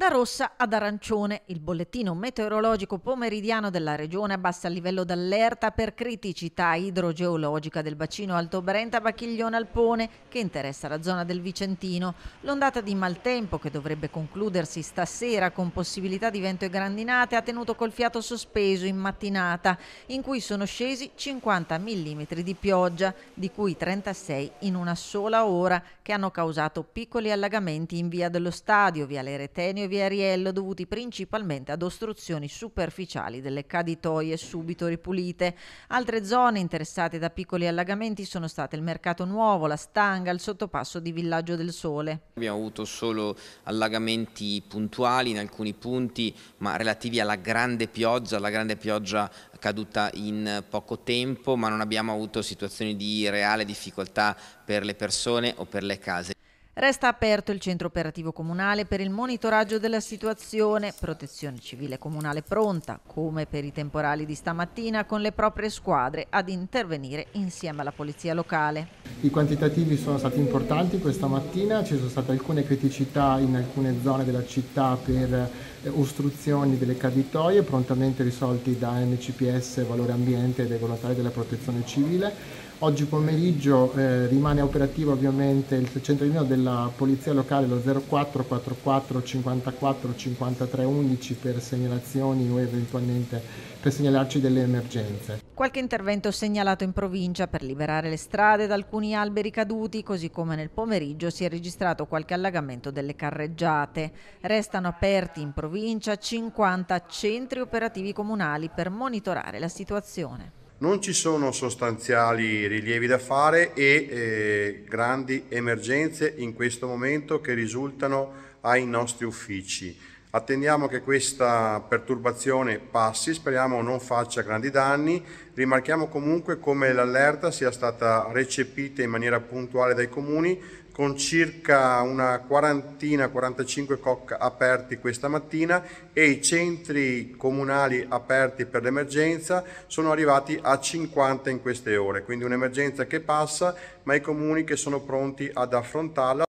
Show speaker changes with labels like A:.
A: da rossa ad arancione. Il bollettino meteorologico pomeridiano della regione abbassa il livello d'allerta per criticità idrogeologica del bacino Alto Brenta Bacchiglione Alpone che interessa la zona del Vicentino. L'ondata di maltempo che dovrebbe concludersi stasera con possibilità di vento e grandinate ha tenuto col fiato sospeso in mattinata in cui sono scesi 50 mm di pioggia di cui 36 in una sola ora che hanno causato piccoli allagamenti in via dello stadio, via Leretenio e rilievi a dovuti principalmente ad ostruzioni superficiali delle caditoie subito ripulite. Altre zone interessate da piccoli allagamenti sono state il Mercato Nuovo, la Stanga, il sottopasso di Villaggio del Sole.
B: Abbiamo avuto solo allagamenti puntuali in alcuni punti, ma relativi alla grande pioggia, alla grande pioggia caduta in poco tempo, ma non abbiamo avuto situazioni di reale difficoltà per le persone o per le case.
A: Resta aperto il centro operativo comunale per il monitoraggio della situazione, protezione civile comunale pronta, come per i temporali di stamattina, con le proprie squadre ad intervenire insieme alla polizia locale. I
C: quantitativi sono stati importanti questa mattina, ci sono state alcune criticità in alcune zone della città per eh, ostruzioni delle caditoie, prontamente risolti da NCPS Valore Ambiente e dai volontari della protezione civile. Oggi pomeriggio eh, rimane operativo ovviamente il centro centralino della polizia locale, lo 0444 54 53 11 per segnalazioni o eventualmente per segnalarci delle emergenze.
A: Qualche intervento segnalato in provincia per liberare le strade da alcuni alberi caduti, così come nel pomeriggio si è registrato qualche allagamento delle carreggiate. Restano aperti in provincia 50 centri operativi comunali per monitorare la situazione
D: non ci sono sostanziali rilievi da fare e eh, grandi emergenze in questo momento che risultano ai nostri uffici. Attendiamo che questa perturbazione passi, speriamo non faccia grandi danni, rimarchiamo comunque come l'allerta sia stata recepita in maniera puntuale dai comuni con circa una quarantina, 45 COC aperti questa mattina e i centri comunali aperti per l'emergenza sono arrivati a 50 in queste ore, quindi un'emergenza che passa ma i comuni che sono pronti ad affrontarla.